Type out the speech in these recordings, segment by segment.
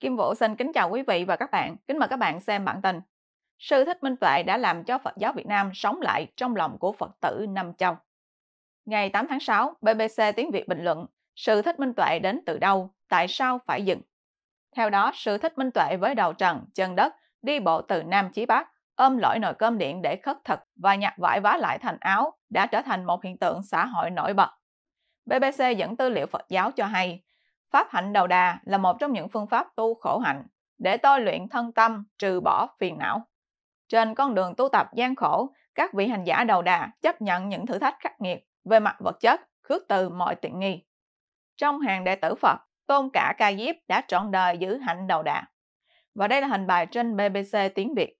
Kim Vũ xin kính chào quý vị và các bạn. Kính mời các bạn xem bản tin. Sư Thích Minh Tuệ đã làm cho Phật giáo Việt Nam sống lại trong lòng của Phật tử Nam Châu. Ngày 8 tháng 6, BBC Tiếng Việt bình luận Sư Thích Minh Tuệ đến từ đâu? Tại sao phải dừng? Theo đó, Sư Thích Minh Tuệ với đầu trần, chân đất, đi bộ từ Nam chí Bắc, ôm lõi nồi cơm điện để khất thực và nhặt vải vá lại thành áo đã trở thành một hiện tượng xã hội nổi bật. BBC dẫn tư liệu Phật giáo cho hay, Pháp hạnh đầu đà là một trong những phương pháp tu khổ hạnh để tôi luyện thân tâm trừ bỏ phiền não. Trên con đường tu tập gian khổ, các vị hành giả đầu đà chấp nhận những thử thách khắc nghiệt về mặt vật chất, khước từ mọi tiện nghi. Trong hàng đệ tử Phật, Tôn Cả Ca Diếp đã trọn đời giữ hạnh đầu đà. Và đây là hình bài trên BBC tiếng Việt.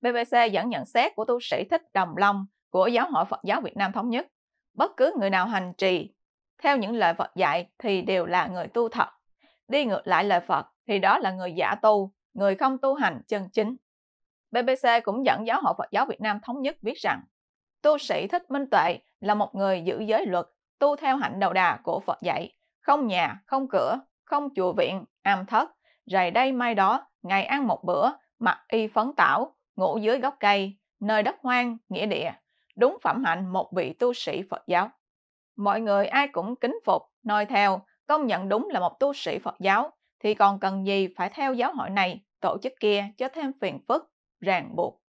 BBC dẫn nhận xét của tu sĩ Thích Đồng Long của Giáo hội Phật giáo Việt Nam Thống Nhất. Bất cứ người nào hành trì theo những lời Phật dạy thì đều là người tu thật. Đi ngược lại lời Phật thì đó là người giả tu, người không tu hành chân chính. BBC cũng dẫn Giáo hội Phật giáo Việt Nam Thống nhất viết rằng, tu sĩ Thích Minh Tuệ là một người giữ giới luật, tu theo hạnh đầu đà của Phật dạy, không nhà, không cửa, không chùa viện, am thất, rày đây mai đó, ngày ăn một bữa, mặc y phấn tảo, ngủ dưới gốc cây, nơi đất hoang, nghĩa địa, đúng phẩm hạnh một vị tu sĩ Phật giáo mọi người ai cũng kính phục, noi theo, công nhận đúng là một tu sĩ Phật giáo, thì còn cần gì phải theo giáo hội này, tổ chức kia cho thêm phiền phức, ràng buộc.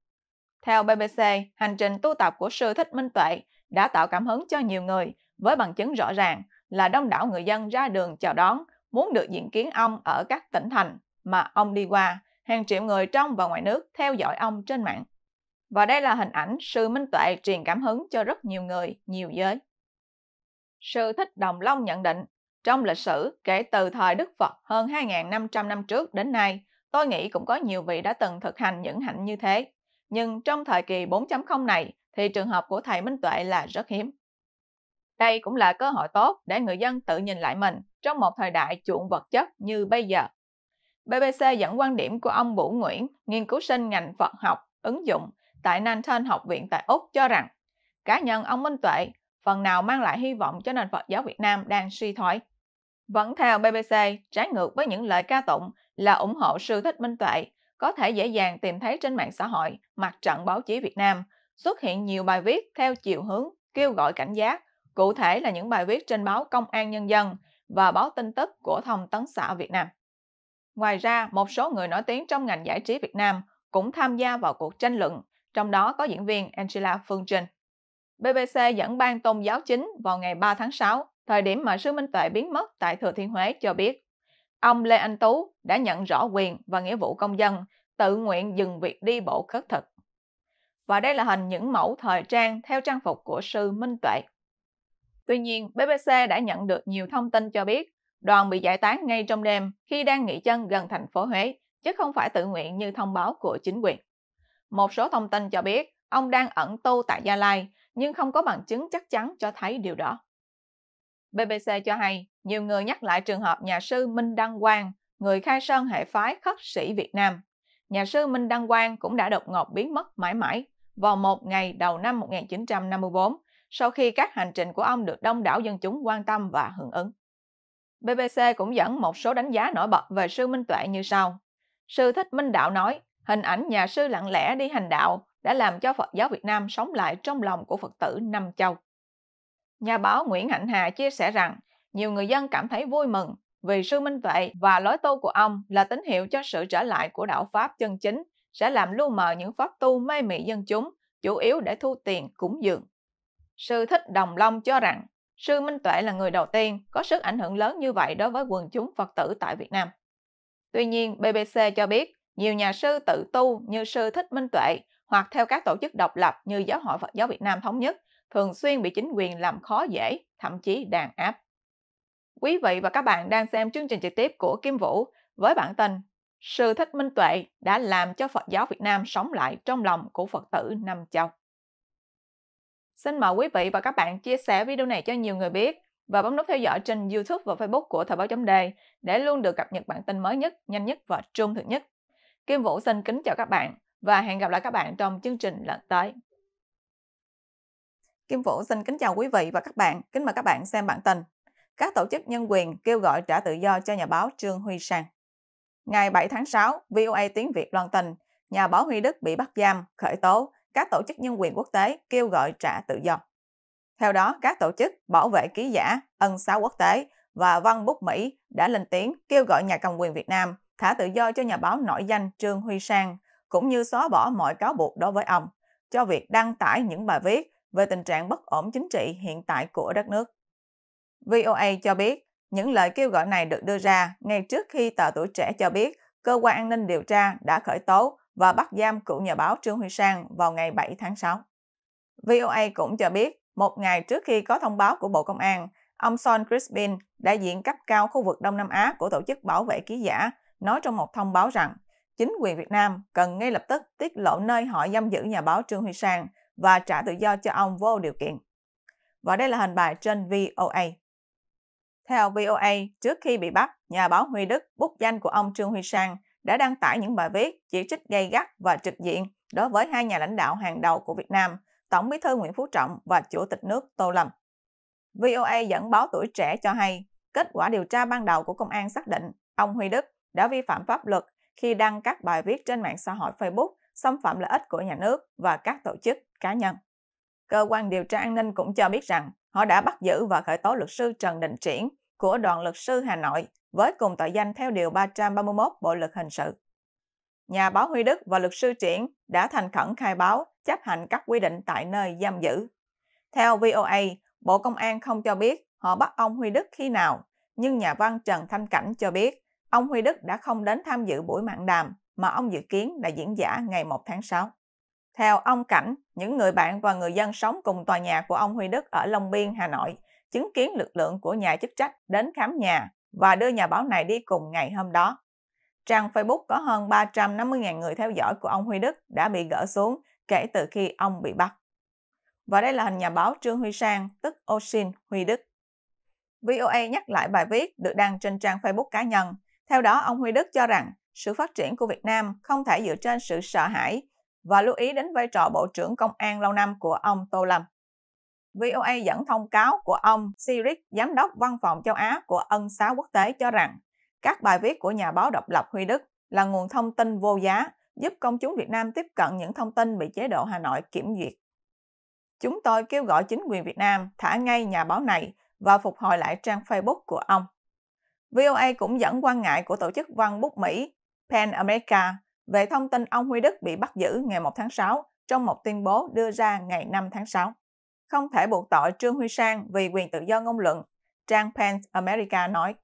Theo BBC, hành trình tu tập của sư Thích Minh Tuệ đã tạo cảm hứng cho nhiều người với bằng chứng rõ ràng là đông đảo người dân ra đường chào đón muốn được diện kiến ông ở các tỉnh thành mà ông đi qua, hàng triệu người trong và ngoài nước theo dõi ông trên mạng. Và đây là hình ảnh sư Minh Tuệ truyền cảm hứng cho rất nhiều người, nhiều giới. Sư Thích Đồng Long nhận định, trong lịch sử kể từ thời Đức Phật hơn 2.500 năm trước đến nay, tôi nghĩ cũng có nhiều vị đã từng thực hành những hạnh như thế. Nhưng trong thời kỳ 4.0 này thì trường hợp của thầy Minh Tuệ là rất hiếm. Đây cũng là cơ hội tốt để người dân tự nhìn lại mình trong một thời đại chuộng vật chất như bây giờ. BBC dẫn quan điểm của ông Vũ Nguyễn, nghiên cứu sinh ngành Phật học ứng dụng tại Nanton Học viện tại Úc cho rằng cá nhân ông Minh Tuệ phần nào mang lại hy vọng cho nền Phật giáo Việt Nam đang suy thoái. Vẫn theo BBC, trái ngược với những lời ca tụng là ủng hộ sư thích minh tuệ, có thể dễ dàng tìm thấy trên mạng xã hội, mặt trận báo chí Việt Nam, xuất hiện nhiều bài viết theo chiều hướng kêu gọi cảnh giác, cụ thể là những bài viết trên báo Công an Nhân dân và báo tin tức của Thông tấn xã Việt Nam. Ngoài ra, một số người nổi tiếng trong ngành giải trí Việt Nam cũng tham gia vào cuộc tranh luận, trong đó có diễn viên Angela Phương Trinh. BBC dẫn ban tôn giáo chính vào ngày 3 tháng 6, thời điểm mà Sư Minh Tuệ biến mất tại Thừa Thiên Huế cho biết, ông Lê Anh Tú đã nhận rõ quyền và nghĩa vụ công dân, tự nguyện dừng việc đi bộ khất thực. Và đây là hình những mẫu thời trang theo trang phục của Sư Minh Tuệ. Tuy nhiên, BBC đã nhận được nhiều thông tin cho biết đoàn bị giải tán ngay trong đêm khi đang nghỉ chân gần thành phố Huế, chứ không phải tự nguyện như thông báo của chính quyền. Một số thông tin cho biết ông đang ẩn tu tại Gia Lai nhưng không có bằng chứng chắc chắn cho thấy điều đó. BBC cho hay, nhiều người nhắc lại trường hợp nhà sư Minh Đăng Quang, người khai sơn hệ phái khất sĩ Việt Nam. Nhà sư Minh Đăng Quang cũng đã đột ngột biến mất mãi mãi vào một ngày đầu năm 1954, sau khi các hành trình của ông được đông đảo dân chúng quan tâm và hưởng ứng. BBC cũng dẫn một số đánh giá nổi bật về sư Minh Tuệ như sau. Sư Thích Minh Đạo nói, hình ảnh nhà sư lặng lẽ đi hành đạo đã làm cho Phật giáo Việt Nam sống lại trong lòng của Phật tử Nam Châu. Nhà báo Nguyễn Hạnh Hà chia sẻ rằng, nhiều người dân cảm thấy vui mừng vì sư Minh Tuệ và lối tu của ông là tín hiệu cho sự trở lại của đạo Pháp chân chính, sẽ làm lu mờ những pháp tu mê mị dân chúng, chủ yếu để thu tiền cúng dường. Sư Thích Đồng Long cho rằng, sư Minh Tuệ là người đầu tiên có sức ảnh hưởng lớn như vậy đối với quần chúng Phật tử tại Việt Nam. Tuy nhiên, BBC cho biết, nhiều nhà sư tự tu như sư Thích Minh Tuệ hoặc theo các tổ chức độc lập như Giáo hội Phật giáo Việt Nam Thống nhất, thường xuyên bị chính quyền làm khó dễ, thậm chí đàn áp. Quý vị và các bạn đang xem chương trình trực tiếp của Kim Vũ với bản tin Sư Thích Minh Tuệ đã làm cho Phật giáo Việt Nam sống lại trong lòng của Phật tử Nam Châu. Xin mời quý vị và các bạn chia sẻ video này cho nhiều người biết và bấm nút theo dõi trên YouTube và Facebook của Thời báo chấm đề để luôn được cập nhật bản tin mới nhất, nhanh nhất và trung thực nhất. Kim Vũ xin kính chào các bạn và hẹn gặp lại các bạn trong chương trình lần tới. Kim Vũ xin kính chào quý vị và các bạn, kính mời các bạn xem bản tin. Các tổ chức nhân quyền kêu gọi trả tự do cho nhà báo Trương Huy Sang. Ngày 7 tháng 6, VOA tiếng Việt loan tin, nhà báo Huy Đức bị bắt giam, khởi tố, các tổ chức nhân quyền quốc tế kêu gọi trả tự do. Theo đó, các tổ chức bảo vệ ký giả, ân xá quốc tế và văn bút Mỹ đã lên tiếng kêu gọi nhà cầm quyền Việt Nam thả tự do cho nhà báo nổi danh Trương Huy Sang cũng như xóa bỏ mọi cáo buộc đối với ông cho việc đăng tải những bài viết về tình trạng bất ổn chính trị hiện tại của đất nước. VOA cho biết, những lời kêu gọi này được đưa ra ngay trước khi tờ tuổi trẻ cho biết cơ quan an ninh điều tra đã khởi tố và bắt giam cựu nhà báo Trương Huy Sang vào ngày 7 tháng 6. VOA cũng cho biết, một ngày trước khi có thông báo của Bộ Công an, ông Son Crispin, đại diện cấp cao khu vực Đông Nam Á của Tổ chức Bảo vệ Ký giả, nói trong một thông báo rằng chính quyền Việt Nam cần ngay lập tức tiết lộ nơi họ giam giữ nhà báo Trương Huy Sang và trả tự do cho ông vô điều kiện. Và đây là hình bài trên VOA. Theo VOA, trước khi bị bắt, nhà báo Huy Đức, bút danh của ông Trương Huy Sang, đã đăng tải những bài viết chỉ trích gay gắt và trực diện đối với hai nhà lãnh đạo hàng đầu của Việt Nam, Tổng bí thư Nguyễn Phú Trọng và Chủ tịch nước Tô Lâm. VOA dẫn báo tuổi trẻ cho hay, kết quả điều tra ban đầu của công an xác định ông Huy Đức đã vi phạm pháp luật khi đăng các bài viết trên mạng xã hội Facebook xâm phạm lợi ích của nhà nước và các tổ chức cá nhân. Cơ quan điều tra an ninh cũng cho biết rằng họ đã bắt giữ và khởi tố luật sư Trần Đình Triển của đoàn luật sư Hà Nội với cùng tội danh theo Điều 331 Bộ Luật Hình sự. Nhà báo Huy Đức và luật sư Triển đã thành khẩn khai báo chấp hành các quy định tại nơi giam giữ. Theo VOA, Bộ Công an không cho biết họ bắt ông Huy Đức khi nào, nhưng nhà văn Trần Thanh Cảnh cho biết ông Huy Đức đã không đến tham dự buổi mạng đàm mà ông dự kiến là diễn giả ngày 1 tháng 6. Theo ông Cảnh, những người bạn và người dân sống cùng tòa nhà của ông Huy Đức ở Long Biên, Hà Nội, chứng kiến lực lượng của nhà chức trách đến khám nhà và đưa nhà báo này đi cùng ngày hôm đó. Trang Facebook có hơn 350.000 người theo dõi của ông Huy Đức đã bị gỡ xuống kể từ khi ông bị bắt. Và đây là hình nhà báo Trương Huy Sang, tức Oshin Huy Đức. VOA nhắc lại bài viết được đăng trên trang Facebook cá nhân theo đó, ông Huy Đức cho rằng sự phát triển của Việt Nam không thể dựa trên sự sợ hãi và lưu ý đến vai trò Bộ trưởng Công an lâu năm của ông Tô Lâm. VOA dẫn thông cáo của ông Siric, Giám đốc Văn phòng Châu Á của Ân xá Quốc tế cho rằng các bài viết của nhà báo độc lập Huy Đức là nguồn thông tin vô giá giúp công chúng Việt Nam tiếp cận những thông tin bị chế độ Hà Nội kiểm duyệt. Chúng tôi kêu gọi chính quyền Việt Nam thả ngay nhà báo này và phục hồi lại trang Facebook của ông. VOA cũng dẫn quan ngại của tổ chức văn bút Mỹ Pan America về thông tin ông Huy Đức bị bắt giữ ngày 1 tháng 6 trong một tuyên bố đưa ra ngày 5 tháng 6. Không thể buộc tội Trương Huy Sang vì quyền tự do ngôn luận, trang Pan America nói.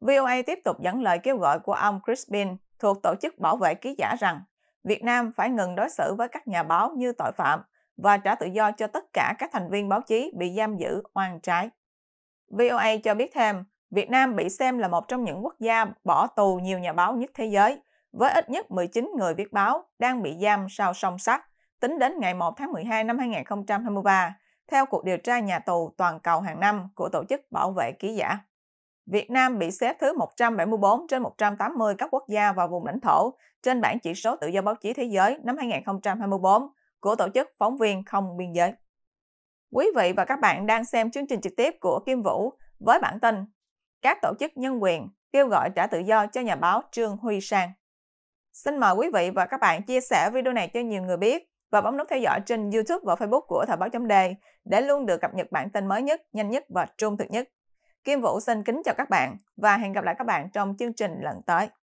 VOA tiếp tục dẫn lời kêu gọi của ông Crispin thuộc Tổ chức Bảo vệ Ký giả rằng Việt Nam phải ngừng đối xử với các nhà báo như tội phạm và trả tự do cho tất cả các thành viên báo chí bị giam giữ oan trái. VOA cho biết thêm, Việt Nam bị xem là một trong những quốc gia bỏ tù nhiều nhà báo nhất thế giới, với ít nhất 19 người viết báo đang bị giam sau song sắt tính đến ngày 1 tháng 12 năm 2023, theo cuộc điều tra nhà tù toàn cầu hàng năm của Tổ chức Bảo vệ Ký giả. Việt Nam bị xếp thứ 174 trên 180 các quốc gia và vùng lãnh thổ trên bảng chỉ số tự do báo chí thế giới năm 2024 của Tổ chức Phóng viên Không Biên giới. Quý vị và các bạn đang xem chương trình trực tiếp của Kim Vũ với bản tin các tổ chức nhân quyền kêu gọi trả tự do cho nhà báo Trương Huy Sang. Xin mời quý vị và các bạn chia sẻ video này cho nhiều người biết và bấm nút theo dõi trên YouTube và Facebook của Thời báo chấm đề để luôn được cập nhật bản tin mới nhất, nhanh nhất và trung thực nhất. Kim Vũ xin kính chào các bạn và hẹn gặp lại các bạn trong chương trình lần tới.